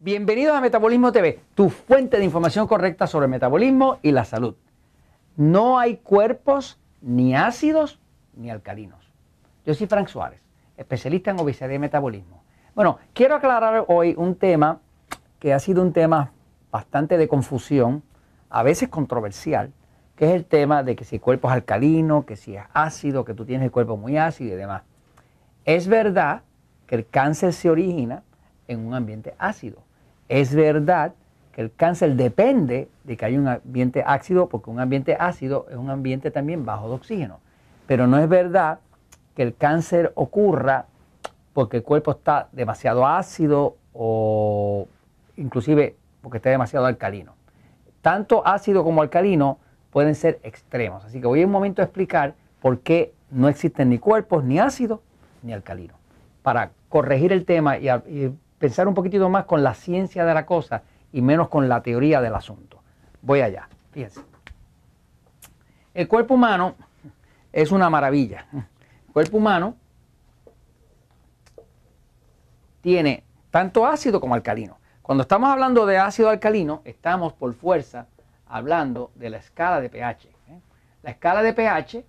Bienvenidos a Metabolismo TV, tu fuente de información correcta sobre el metabolismo y la salud. No hay cuerpos ni ácidos ni alcalinos. Yo soy Frank Suárez, especialista en obesidad y metabolismo. Bueno, quiero aclarar hoy un tema que ha sido un tema bastante de confusión, a veces controversial, que es el tema de que si el cuerpo es alcalino, que si es ácido, que tú tienes el cuerpo muy ácido y demás. Es verdad que el cáncer se origina en un ambiente ácido es verdad que el cáncer depende de que hay un ambiente ácido, porque un ambiente ácido es un ambiente también bajo de oxígeno. Pero no es verdad que el cáncer ocurra porque el cuerpo está demasiado ácido o inclusive porque está demasiado alcalino. Tanto ácido como alcalino pueden ser extremos. Así que voy a un momento a explicar por qué no existen ni cuerpos ni ácido, ni alcalino? Para corregir el tema y pensar un poquitito más con la ciencia de la cosa y menos con la teoría del asunto. Voy allá, fíjense. El cuerpo humano es una maravilla. El cuerpo humano tiene tanto ácido como alcalino. Cuando estamos hablando de ácido alcalino, estamos por fuerza hablando de la escala de pH. ¿eh? La escala de pH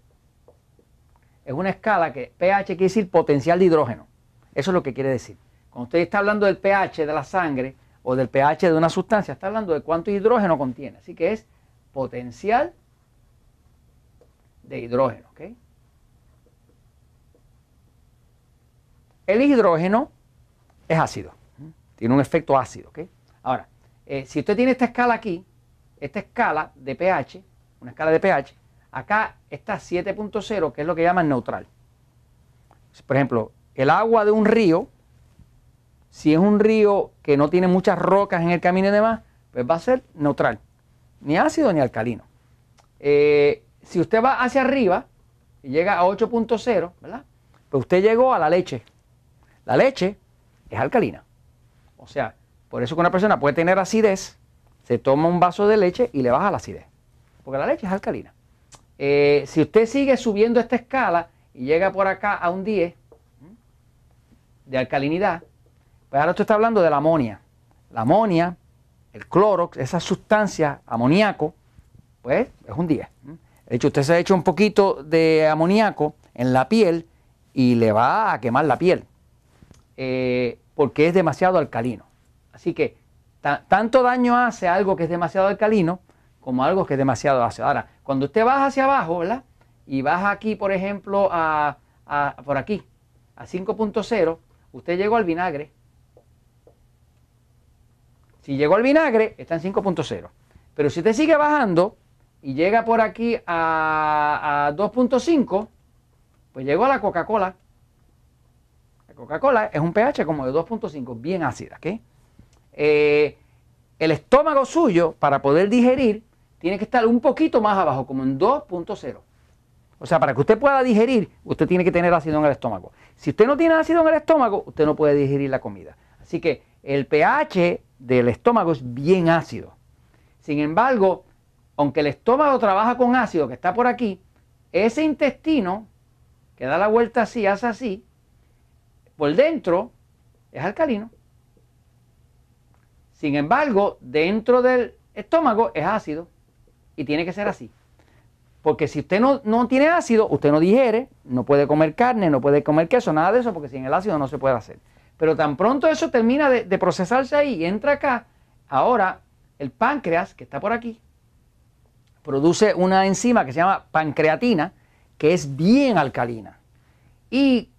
es una escala que pH quiere decir potencial de hidrógeno. Eso es lo que quiere decir. Cuando usted está hablando del pH de la sangre o del pH de una sustancia, está hablando de cuánto hidrógeno contiene. Así que es potencial de hidrógeno. El hidrógeno es ácido, tiene un efecto ácido. Ahora, eh, si usted tiene esta escala aquí, esta escala de pH, una escala de pH, acá está 7.0, que es lo que llaman neutral. Por ejemplo, el agua de un río si es un río que no tiene muchas rocas en el camino y demás, pues va a ser neutral, ni ácido ni alcalino. Eh, si usted va hacia arriba y llega a 8.0, ¿verdad? Pues usted llegó a la leche. La leche es alcalina. O sea, por eso que una persona puede tener acidez, se toma un vaso de leche y le baja la acidez. Porque la leche es alcalina. Eh, si usted sigue subiendo esta escala y llega por acá a un 10 de alcalinidad, pues ahora tú estás hablando de la amonia. La amonia, el clorox, esa sustancia amoníaco, pues es un 10. De hecho, usted se ha hecho un poquito de amoníaco en la piel y le va a quemar la piel. Eh, porque es demasiado alcalino. Así que tanto daño hace algo que es demasiado alcalino como algo que es demasiado ácido. Ahora, cuando usted baja hacia abajo, ¿verdad? Y baja aquí, por ejemplo, a por aquí, a 5.0, usted llegó al vinagre. Si llegó al vinagre, está en 5.0. Pero si te sigue bajando y llega por aquí a, 2.5, pues llegó a la Coca-Cola. La Coca-Cola es un pH como de 2.5, bien ácida. ¿ok? Eh, el estómago suyo, para poder digerir, tiene que estar un poquito más abajo, como en 2.0. O sea, para que usted pueda digerir, usted tiene que tener ácido en el estómago. Si usted no tiene ácido en el estómago, usted no puede digerir la comida. Así que el pH del estómago es bien ácido. Sin embargo, aunque el estómago trabaja con ácido que está por aquí, ese intestino que da la vuelta así, hace así, por dentro es alcalino. Sin embargo, dentro del estómago es ácido y tiene que ser así. Porque si usted no, no, tiene ácido, usted no digiere, no puede comer carne, no puede comer queso, nada de eso, porque sin el ácido no se puede hacer. Pero tan pronto eso termina de, procesarse ahí y entra acá, ahora el páncreas, que está por aquí, produce una enzima que se llama pancreatina, que es bien alcalina. Y,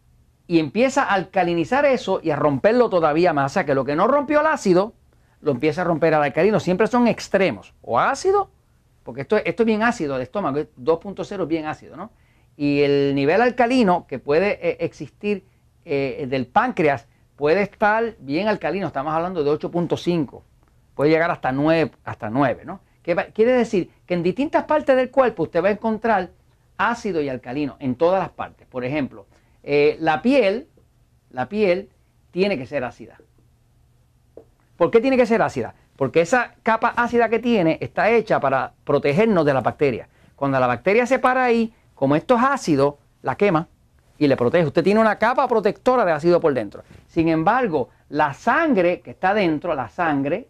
empieza a alcalinizar eso y a romperlo todavía más. O sea que lo que no rompió el ácido, lo empieza a romper al alcalino. Siempre son extremos. O ácido, porque esto, esto es bien ácido, el estómago 2.0 es bien ácido, ¿no? Y el nivel alcalino que puede eh, existir eh, del páncreas puede estar bien alcalino, estamos hablando de 8.5, puede llegar hasta 9, hasta ¿no? quiere decir que en distintas partes del cuerpo usted va a encontrar ácido y alcalino, en todas las partes. Por ejemplo, eh, la piel, la piel tiene que ser ácida. ¿Por qué tiene que ser ácida? Porque esa capa ácida que tiene está hecha para protegernos de la bacteria. Cuando la bacteria se para ahí, como esto es ácido, la quema y le protege. Usted tiene una capa protectora de ácido por dentro. Sin embargo, la sangre que está dentro, la sangre,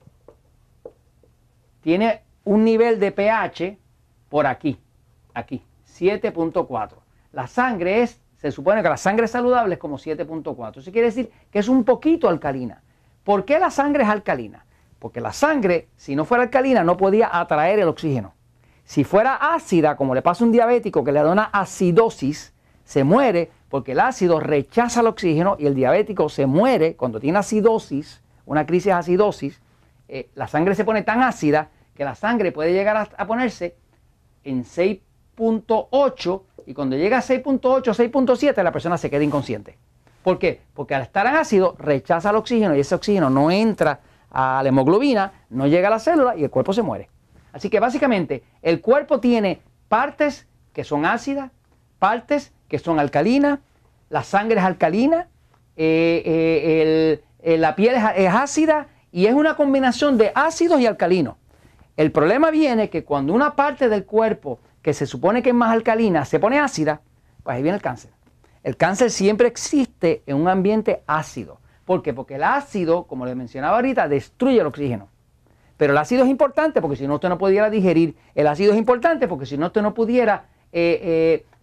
tiene un nivel de pH por aquí, aquí, 7.4. La sangre es, se supone que la sangre saludable es como 7.4. Eso quiere decir que es un poquito alcalina. ¿Por qué la sangre es alcalina? Porque la sangre, si no fuera alcalina, no podía atraer el oxígeno. Si fuera ácida, como le pasa a un diabético que le da una acidosis, se muere porque el ácido rechaza el oxígeno y el diabético se muere cuando tiene acidosis, una crisis de acidosis, eh, la sangre se pone tan ácida que la sangre puede llegar a, ponerse en 6.8 y cuando llega a 6.8, 6.7 la persona se queda inconsciente. ¿Por qué? Porque al estar en ácido rechaza el oxígeno y ese oxígeno no entra a la hemoglobina, no llega a la célula y el cuerpo se muere. Así que básicamente el cuerpo tiene partes que son ácidas, partes que son alcalinas, la sangre es alcalina, eh, eh, eh, la piel es, ácida y es una combinación de ácidos y alcalinos. El problema viene que cuando una parte del cuerpo que se supone que es más alcalina se pone ácida, pues ahí viene el cáncer. El cáncer siempre existe en un ambiente ácido. ¿Por qué? Porque el ácido, como les mencionaba ahorita, destruye el oxígeno. Pero el ácido es importante porque si no usted no pudiera digerir. El ácido es importante porque si no usted no pudiera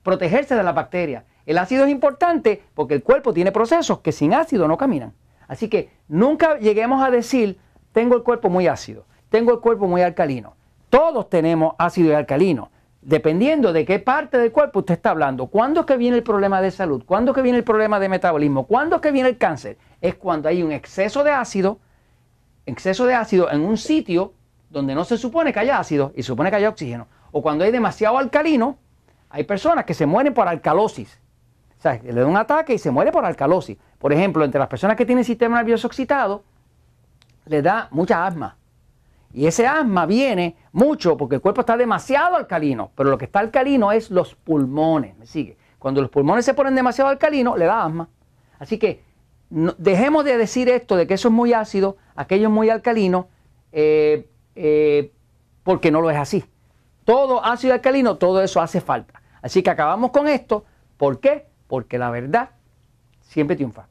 protegerse de las bacterias. El ácido es importante porque el cuerpo tiene procesos que sin ácido no caminan. Así que nunca lleguemos a decir, tengo el cuerpo muy ácido, tengo el cuerpo muy alcalino. Todos tenemos ácido y alcalino, dependiendo de qué parte del cuerpo usted está hablando. ¿Cuándo es que viene el problema de salud? ¿Cuándo es que viene el problema de metabolismo? ¿Cuándo es que viene el cáncer? Es cuando hay un exceso de ácido, exceso de ácido en un sitio donde no se supone que haya ácido y se supone que haya oxígeno. O cuando hay demasiado alcalino, hay personas que se mueren por alcalosis. O sea, le da un ataque y se muere por alcalosis. Por ejemplo, entre las personas que tienen sistema nervioso excitado, le da mucha asma. Y ese asma viene mucho porque el cuerpo está demasiado alcalino, pero lo que está alcalino es los pulmones, ¿me sigue? Cuando los pulmones se ponen demasiado alcalinos, le da asma. Así que dejemos de decir esto de que eso es muy ácido, aquello es muy alcalino, eh, eh, porque no lo es así. Todo ácido alcalino, todo eso hace falta. Así que acabamos con esto. ¿Por qué? Porque la verdad siempre triunfa.